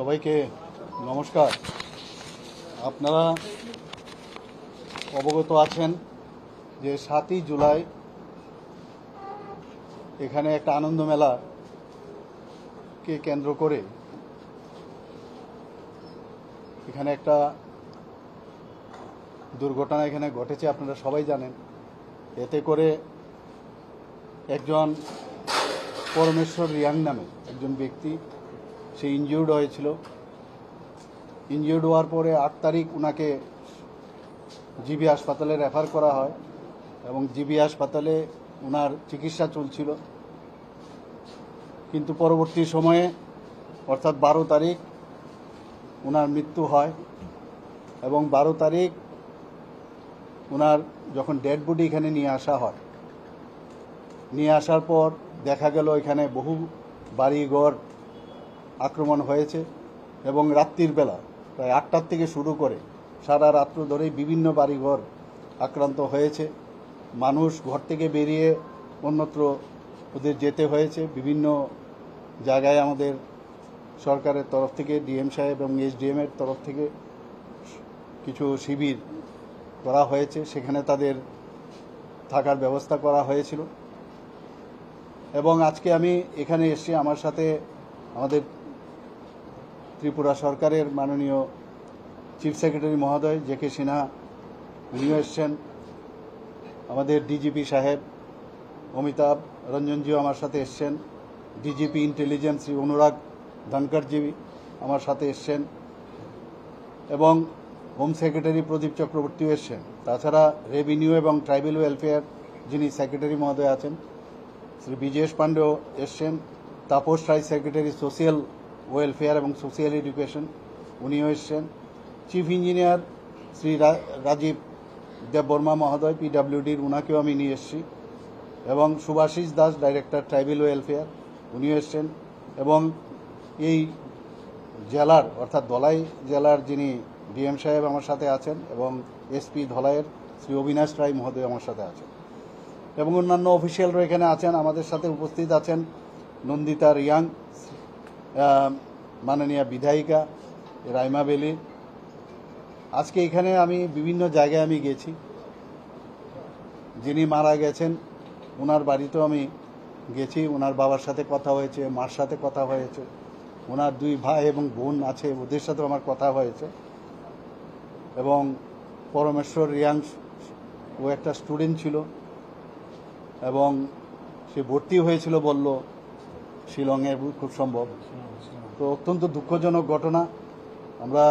সবাইকে নমস্কার আপনারা অবগত আছেন যে সাতই জুলাই এখানে একটা আনন্দ মেলা কে কেন্দ্র করে এখানে একটা দুর্ঘটনা এখানে ঘটেছে আপনারা সবাই জানেন এতে করে একজন পরমেশ্বর রিয়াং নামে একজন ব্যক্তি সে ইনজিউর্ড হয়েছিল ইনজিউর্ড হওয়ার পরে আট তারিখ ওনাকে জিবি হাসপাতালে রেফার করা হয় এবং জিবি হাসপাতালে ওনার চিকিৎসা চলছিল কিন্তু পরবর্তী সময়ে অর্থাৎ বারো তারিখ ওনার মৃত্যু হয় এবং বারো তারিখ ওনার যখন ডেড বডি এখানে নিয়ে আসা হয় নিয়ে আসার পর দেখা গেল এখানে বহু বাড়িঘর আক্রমণ হয়েছে এবং রাত্রির বেলা প্রায় আটটার থেকে শুরু করে সারা রাত্র ধরেই বিভিন্ন বাড়িঘর আক্রান্ত হয়েছে মানুষ ঘর থেকে বেরিয়ে অন্যত্র ওদের যেতে হয়েছে বিভিন্ন জায়গায় আমাদের সরকারের তরফ থেকে ডিএম সাহেব এবং এর তরফ থেকে কিছু শিবির করা হয়েছে সেখানে তাদের থাকার ব্যবস্থা করা হয়েছিল এবং আজকে আমি এখানে এসে আমার সাথে আমাদের ত্রিপুরা সরকারের মাননীয় চিফ সেক্রেটারি মহোদয় জে কে সিনহা উনিও এসছেন আমাদের ডিজিপি সাহেব অমিতাভ রঞ্জনজিও আমার সাথে এসছেন ডিজিপি ইন্টেলিজেন্স শ্রী অনুরাগ ধনকরজি আমার সাথে এসছেন এবং হোম সেক্রেটারি প্রদীপ চক্রবর্তীও এসছেন তাছাড়া রেভিনিউ এবং ট্রাইবেল ওয়েলফেয়ার যিনি সেক্রেটারি মহোদয় আছেন শ্রী বিজেশ পাণ্ডেও এসছেন Tapas Roy secretary social welfare এবং সোশিয়াল এডুকেশন উনিও এসছেন চিফ ইঞ্জিনিয়ার শ্রী রাজীব দেববর্মা মহোদয় পিডাব্লিউডির উনাকেও আমি নিয়ে এসেছি এবং Subhasis Das director tribal welfare উনিও এসছেন এবং এই জেলার অর্থাৎ ধলাই জেলার যিনি ডিএম সাহেব আমার সাথে আছেন এবং এসপি ধলাইয়ের শ্রী অবিনাশ রায় মহোদয় আমার সাথে আছেন এবং অন্যান্য অফিসিয়ালরা এখানে আছেন আমাদের সাথে উপস্থিত আছেন নন্দিতা রিয়াং মাননীয় বিধায়িকা রাইমা বেলি আজকে এখানে আমি বিভিন্ন জায়গায় আমি গেছি যিনি মারা গেছেন ওনার বাড়িতেও আমি গেছি ওনার বাবার সাথে কথা হয়েছে মার সাথে কথা হয়েছে ওনার দুই ভাই এবং বোন আছে ওদের সাথেও আমার কথা হয়েছে এবং পরমেশ্বর রিয়াংস ও একটা স্টুডেন্ট ছিল এবং সে ভর্তি হয়েছিল বলল শিলংয়ে খুব সম্ভব তো অত্যন্ত দুঃখজনক ঘটনা আমরা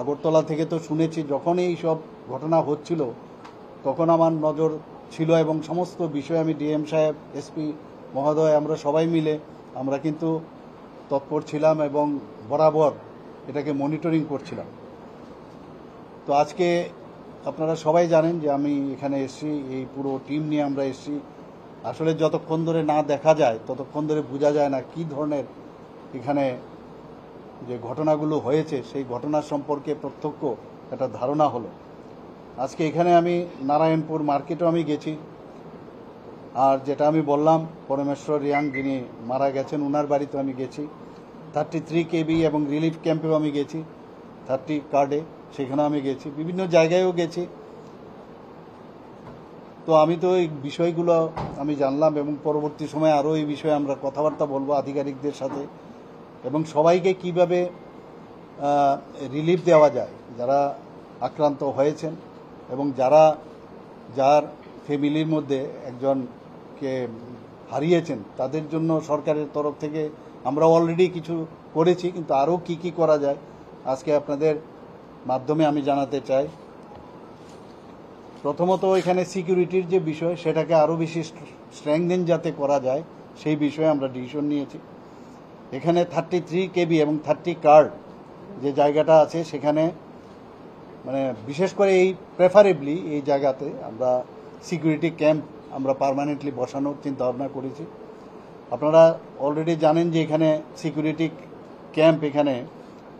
আগরতলা থেকে তো শুনেছি যখন এই সব ঘটনা হচ্ছিল তখন আমার নজর ছিল এবং সমস্ত বিষয়ে আমি ডিএম সাহেব এসপি মহোদয় আমরা সবাই মিলে আমরা কিন্তু তৎপর ছিলাম এবং বরাবর এটাকে মনিটরিং করছিলাম তো আজকে আপনারা সবাই জানেন যে আমি এখানে এসছি এই পুরো টিম নিয়ে আমরা এসছি আসলে যতক্ষণ ধরে না দেখা যায় ততক্ষণ ধরে বোঝা যায় না কি ধরনের এখানে যে ঘটনাগুলো হয়েছে সেই ঘটনা সম্পর্কে প্রত্যক্ষ একটা ধারণা হলো আজকে এখানে আমি নারায়ণপুর মার্কেটও আমি গেছি আর যেটা আমি বললাম পরমেশ্বর রিয়াং যিনি মারা গেছেন ওনার বাড়িতে আমি গেছি থার্টি থ্রি কেবি এবং রিলিফ ক্যাম্পেও আমি গেছি থার্টি কার্ডে সেখানেও আমি গেছি বিভিন্ন জায়গায়ও গেছি তো আমি তো এই বিষয়গুলো আমি জানলাম এবং পরবর্তী সময়ে আরও এই বিষয়ে আমরা কথাবার্তা বলবো আধিকারিকদের সাথে এবং সবাইকে কিভাবে রিলিফ দেওয়া যায় যারা আক্রান্ত হয়েছেন এবং যারা যার ফ্যামিলির মধ্যে একজনকে হারিয়েছেন তাদের জন্য সরকারের তরফ থেকে আমরা অলরেডি কিছু করেছি কিন্তু আরও কি কি করা যায় আজকে আপনাদের মাধ্যমে আমি জানাতে চাই প্রথমত এখানে সিকিউরিটির যে বিষয় সেটাকে আরও বেশি স্ট্রেংদেন যাতে করা যায় সেই বিষয়ে আমরা ডিসিশন নিয়েছি এখানে থার্টি থ্রি কেবি এবং থার্টি কার্ড যে জায়গাটা আছে সেখানে মানে বিশেষ করে এই প্রেফারেবলি এই জায়গাতে আমরা সিকিউরিটি ক্যাম্প আমরা পারমানেন্টলি বসানোর চিন্তাভাবনা করেছি আপনারা অলরেডি জানেন যে এখানে সিকিউরিটি ক্যাম্প এখানে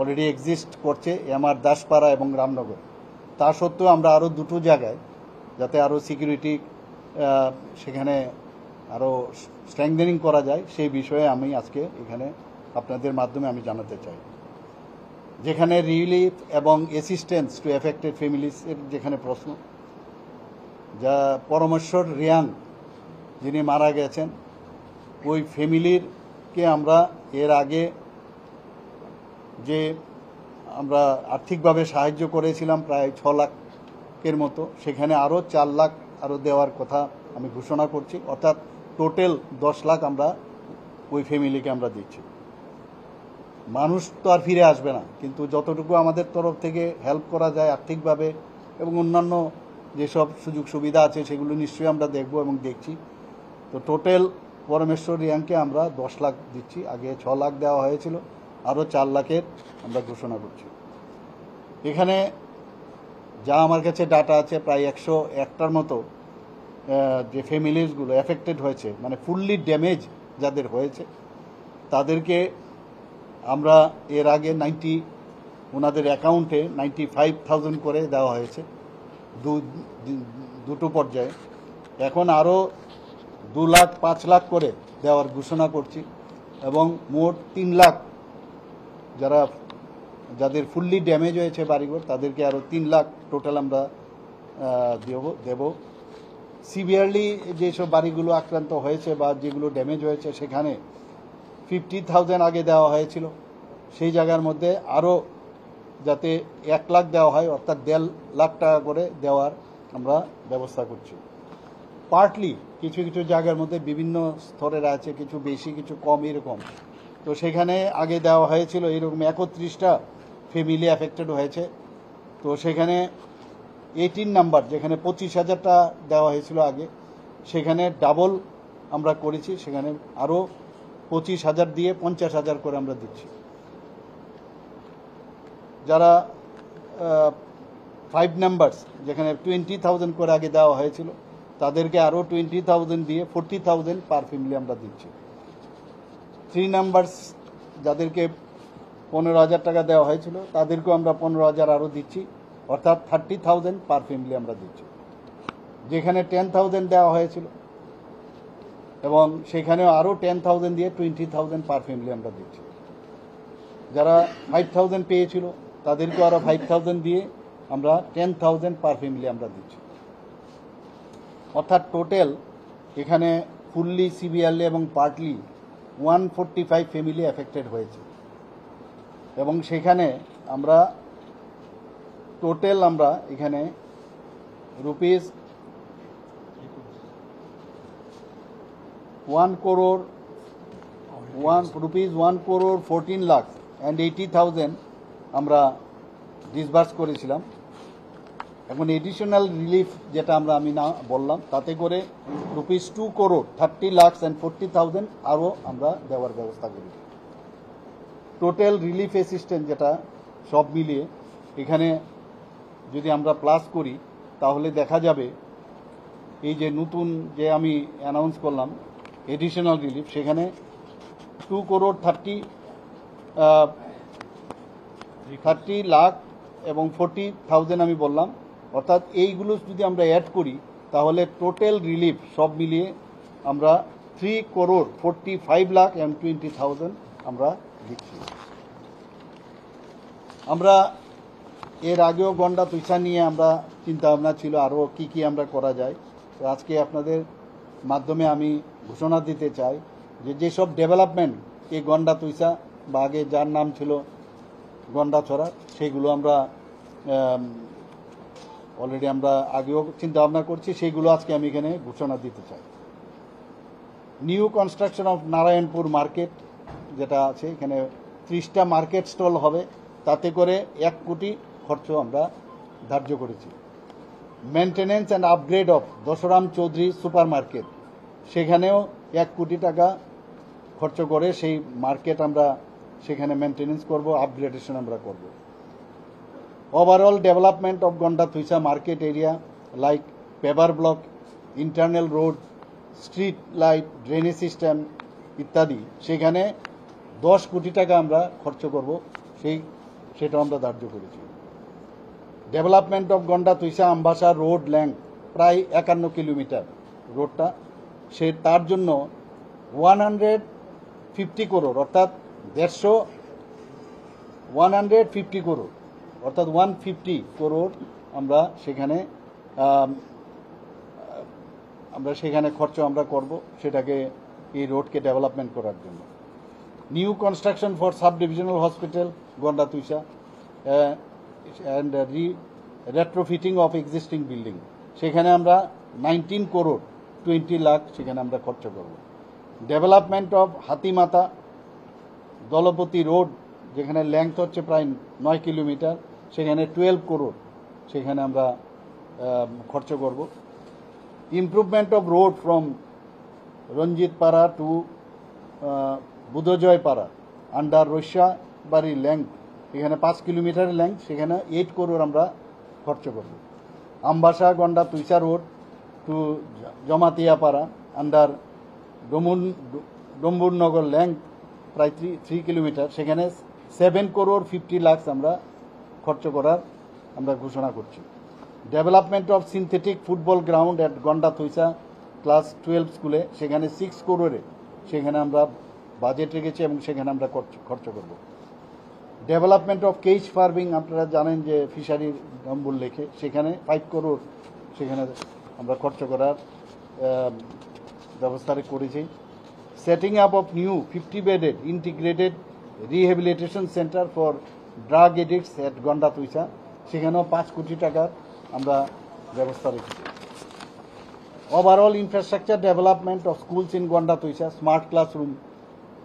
অলরেডি এক্সিস্ট করছে এম আর দাসপাড়া এবং রামনগর তা সত্ত্বেও আমরা আরও দুটো জায়গায় যাতে আরও সিকিউরিটি সেখানে আরও স্ট্রেংদেনিং করা যায় সেই বিষয়ে আমি আজকে এখানে আপনাদের মাধ্যমে আমি জানাতে চাই যেখানে রিলিফ এবং অ্যাসিস্ট্যান্স টু এফেক্টেড ফ্যামিলিসের যেখানে প্রশ্ন যা পরমেশ্বর রিয়াং যিনি মারা গেছেন ওই ফ্যামিলিরকে আমরা এর আগে যে আমরা আর্থিকভাবে সাহায্য করেছিলাম প্রায় ছ লাখ এর মতো সেখানে আরও চার লাখ আরও দেওয়ার কথা আমি ঘোষণা করছি অর্থাৎ টোটাল দশ লাখ আমরা ওই ফ্যামিলিকে আমরা দিচ্ছি মানুষ তো আর ফিরে আসবে না কিন্তু যতটুকু আমাদের তরফ থেকে হেল্প করা যায় আর্থিকভাবে এবং অন্যান্য যেসব সুযোগ সুবিধা আছে সেগুলো নিশ্চয়ই আমরা দেখব এবং দেখছি তো টোটাল পরমেশ্বর রিয়াংকে আমরা দশ লাখ দিচ্ছি আগে ছ লাখ দেওয়া হয়েছিল আরও চার লাখের আমরা ঘোষণা করছি এখানে যা আমার কাছে ডাটা আছে প্রায় একশো একটার মতো যে ফ্যামিলিজগুলো এফেক্টেড হয়েছে মানে ফুললি ড্যামেজ যাদের হয়েছে তাদেরকে আমরা এর আগে নাইনটি ওনাদের অ্যাকাউন্টে নাইনটি ফাইভ করে দেওয়া হয়েছে দু দুটো পর্যায়ে এখন আরও দু লাখ পাঁচ লাখ করে দেওয়ার ঘোষণা করছি এবং মোট তিন লাখ যারা যাদের ফুললি ড্যামেজ হয়েছে বাড়িঘর তাদেরকে আরও তিন লাখ টোটাল আমরা দেব দেব সিভিয়ারলি যেসব বাড়িগুলো আক্রান্ত হয়েছে বা যেগুলো ড্যামেজ হয়েছে সেখানে ফিফটি থাউজেন্ড আগে দেওয়া হয়েছিল সেই জায়গার মধ্যে আরও যাতে এক লাখ দেওয়া হয় অর্থাৎ দেড় লাখ টাকা করে দেওয়ার আমরা ব্যবস্থা করছি পার্টলি কিছু কিছু জায়গার মধ্যে বিভিন্ন স্তরের আছে কিছু বেশি কিছু কম এরকম তো সেখানে আগে দেওয়া হয়েছিল এরকম একত্রিশটা ফ্যামিলি অ্যাফেক্টেড হয়েছে তো সেখানে এইটিন নাম্বার যেখানে পঁচিশ হাজারটা দেওয়া হয়েছিল আগে সেখানে ডাবল আমরা করেছি সেখানে আরও পঁচিশ হাজার দিয়ে পঞ্চাশ হাজার করে আমরা দিচ্ছি যারা ফাইভ নাম্বারস যেখানে টোয়েন্টি থাউজেন্ড করে আগে দেওয়া হয়েছিল তাদেরকে আরও টোয়েন্টি থাউজেন্ড দিয়ে ফোরটি থাউজেন্ড পার ফ্যামিলি আমরা দিচ্ছি থ্রি নাম্বারস যাদেরকে পনেরো হাজার টাকা দেওয়া হয়েছিল তাদেরকেও আমরা পনেরো হাজার আরও দিচ্ছি অর্থাৎ থার্টি থাউজেন্ড পার ফ্যামিলি আমরা দিচ্ছি যেখানে টেন থাউজেন্ড দেওয়া হয়েছিল এবং সেখানেও আরও টেন থাউজেন্ড দিয়ে টোয়েন্টি থাউজেন্ড পার ফ্যামিলি আমরা দিচ্ছি যারা ফাইভ থাউজেন্ড পেয়েছিল তাদেরকেও আরও ফাইভ থাউজেন্ড দিয়ে আমরা টেন থাউজেন্ড পার ফ্যামিলি আমরা দিচ্ছি অর্থাৎ টোটাল এখানে ফুললি সিভিয়ারলি এবং partly one forty five family affected হয়েছে এবং সেখানে আমরা টোটাল আমরা এখানে rupees one crore one rupees one crore fourteen lakh and eighty thousand আমরা ডিসবার্স করেছিলাম এখন এডিশনাল রিলিফ যেটা আমরা আমি না বললাম তাতে করে rupees two crore thirty lakhs and forty thousand আরও আমরা দেওয়ার ব্যবস্থা করি টোটাল রিলিফ অ্যাসিস্ট্যান্ট যেটা সব মিলিয়ে এখানে যদি আমরা প্লাস করি তাহলে দেখা যাবে এই যে নতুন যে আমি অ্যানাউন্স করলাম এডিশনাল রিলিফ সেখানে two crore thirty thirty lakh এবং ফোর্টি থাউজেন্ড আমি বললাম অর্থাৎ এইগুলো যদি আমরা অ্যাড করি তাহলে টোটাল রিলিফ সব মিলিয়ে আমরা three crore forty five lakh and twenty thousand আমরা লিখছি আমরা এর আগেও গন্ডা তুইসা নিয়ে আমরা চিন্তা ভাবনা ছিল আরও কি কি আমরা করা যায় তো আজকে আপনাদের মাধ্যমে আমি ঘোষণা দিতে চাই যে যেসব ডেভেলপমেন্ট এই গন্ডা তুইসা বা আগে যার নাম ছিল গন্ডা ছড়া সেগুলো আমরা অলরেডি আমরা আগেও চিন্তা ভাবনা করছি সেইগুলো আজকে আমি এখানে ঘোষণা দিতে চাই new construction of Narayanpur market যেটা আছে এখানে ত্রিশটা মার্কেট স্টল হবে তাতে করে এক কোটি খরচ আমরা ধার্য করেছি maintenance and upgrade of Dasram Chowdhury super market সেখানেও এক কোটি টাকা খরচ করে সেই মার্কেট আমরা সেখানে মেনটেন্যান্স করব আপগ্রেডেশন আমরা করব overall development of Ganda Twisa market area like paver block internal road street light drainage system ইত্যাদি সেখানে দশ কোটি টাকা আমরা খরচ করব সেই সেটাও আমরা ধার্য করেছি development of Ganda Twisa Ambassa road ল্যাঙ্ক প্রায় একান্ন কিলোমিটার রোডটা সে তার জন্য ওয়ান হান্ড্রেড ফিফটি করোড় অর্থাৎ দেড়শো ওয়ান হান্ড্রেড ফিফটি করোড় অর্থাৎ ওয়ান ফিফটি করোড় আমরা সেখানে আমরা সেখানে খরচ আমরা করব সেটাকে এই রোডকে ডেভেলপমেন্ট করার জন্য new construction for sub divisional hospital Gondatuisha, uh, and re retrofitting of existing building সেখানে আমরা নাইনটিন করোড় টোয়েন্টি লাখ সেখানে আমরা খরচা করব ডেভেলপমেন্ট অফ হাতিমাতা দলপতি রোড যেখানে লেংথ হচ্ছে প্রায় নয় কিলোমিটার সেখানে টুয়েলভ করোড় সেখানে আমরা খরচ করব improvement of road from Ranjitpara to বুধজয় পাড়া আন্ডার রৈশা বাড়ি ল্যাংথ এখানে পাঁচ কিলোমিটারের ল্যাংথ সেখানে এইট করোড় আমরা খরচ করব Ambassa Ganda Twisa road to Jamatiapara under ডমুন ডম্বুরনগর ল্যাংথ প্রায় থ্রি থ্রি কিলোমিটার সেখানে সেভেন করোড় ফিফটি লাখস আমরা খরচ করার আমরা ঘোষণা করছি development of synthetic football ground at Ganda Twisa class twelve স্কুলে সেখানে সিক্স করোড়ে সেখানে আমরা বাজেট রেখেছি এবং সেখানে আমরা খরচ করব ডেভেলপমেন্ট অফ কেজ ফার্মিং আপনারা জানেন যে ফিশারির নম্বর লেখে সেখানে ফাইভ করোর সেখানে আমরা খরচ করার ব্যবস্থা করেছি setting up of new fifty bedded integrated rehabilitation centre for drug addicts at Ganda Twisa সেখানেও পাঁচ কোটি টাকার আমরা ব্যবস্থা রেখেছি overall infrastructure development of schools in Ganda Twisa smart classroom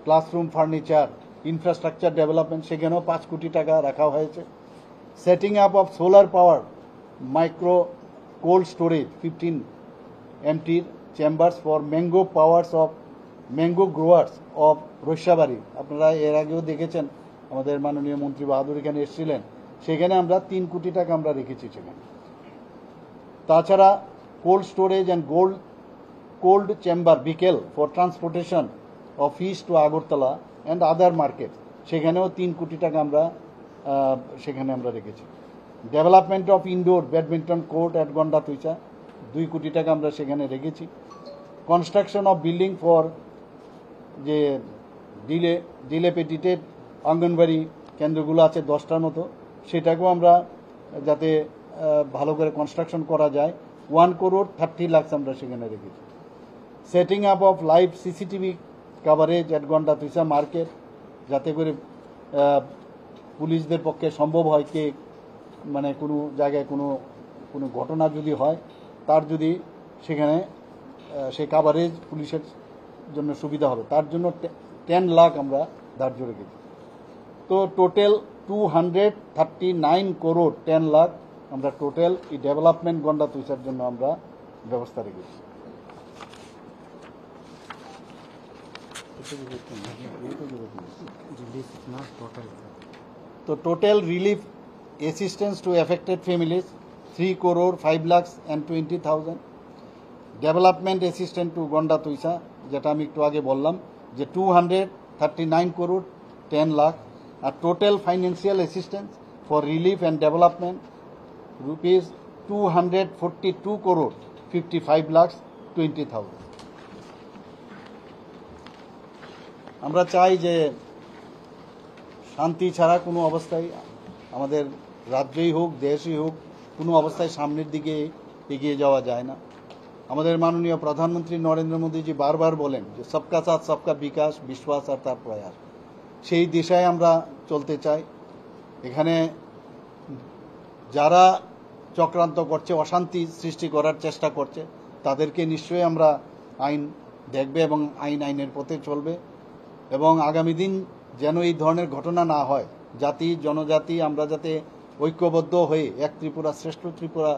classroom furniture infrastructure development সেখানেও পাঁচ কোটি টাকা রাখা হয়েছে setting up of solar power micro cold storage fifteen এমটির chambers for mango powers of mango growers of Raishabari আপনারা এর আগেও দেখেছেন আমাদের মাননীয় মন্ত্রী বাহাদুর এখানে এসেছিলেন সেখানে আমরা তিন কোটি টাকা আমরা রেখেছি সেখানে তাছাড়া cold storage and cold cold chamber vehicle for transportation of fish to Agartala and other market সেখানেও তিন কোটি টাকা আমরা সেখানে আমরা রেখেছি development of indoor badminton court at Ganda Twisa দুই কোটি টাকা আমরা সেখানে রেখেছি কনস্ট্রাকশন অফ বিল্ডিং ফর যে ডিলে ডিলে পেটিটেড অঙ্গনবাড়ি কেন্দ্রগুলো আছে দশটার মতো সেটাকেও আমরা যাতে ভালো করে কনস্ট্রাকশন করা যায় ওয়ান করোড় থার্টি লাখস আমরা সেখানে রেখেছি setting up of live CCTV coverage এক ঘন্টা তিসা মার্কেট যাতে করে পুলিশদের পক্ষে সম্ভব হয় কে মানে কোনো জায়গায় কোনো কোনো ঘটনা যদি হয় তার যদি সেখানে সে কাভারেজ পুলিশের জন্য সুবিধা হবে তার জন্য টেন লাখ আমরা ধার্য রেখেছি তো total two hundred thirty nine crore ten lakh আমরা টোটাল এই ডেভেলপমেন্ট গন্ডা তুইসার জন্য আমরা ব্যবস্থা রেখেছি সবরকম সাহায্য ও সহযোগিতা করে। এই রিসিভ না টোটাল। তো total relief assistance to affected families 3 crore 5 lakh and 20000 development assistance to Ganda Twisa যেটা আমি একটু আগে বললাম যে 239 কোরো 10 লাখ আর total financial assistance for relief and development ₹242 crore 55 lakh 20000 আমরা চাই যে শান্তি ছাড়া কোনো অবস্থায় আমাদের রাজ্যই হোক দেশই হোক কোনো অবস্থায় সামনের দিকে এগিয়ে যাওয়া যায় না আমাদের মাননীয় প্রধানমন্ত্রী নরেন্দ্র মোদীজি বারবার বলেন যে সবকা সাথ সবকা বিকাশ বিশ্বাস আর তার প্রয়াস সেই দিশায় আমরা চলতে চাই এখানে যারা চক্রান্ত করছে অশান্তি সৃষ্টি করার চেষ্টা করছে তাদেরকে নিশ্চয়ই আমরা আইন দেখবে এবং আইন আইনের পথে চলবে এবং আগামী দিন যেন এই ধরনের ঘটনা না হয় জাতি জনজাতি আমরা যাতে ঐক্যবদ্ধ হয়ে এক ত্রিপুরা শ্রেষ্ঠ ত্রিপুরা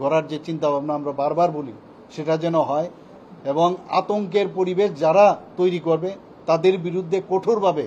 গড়ার যে চিন্তাভাবনা আমরা বারবার বলি সেটা যেন হয় এবং আতঙ্কের পরিবেশ যারা তৈরি করবে তাদের বিরুদ্ধে কঠোরভাবে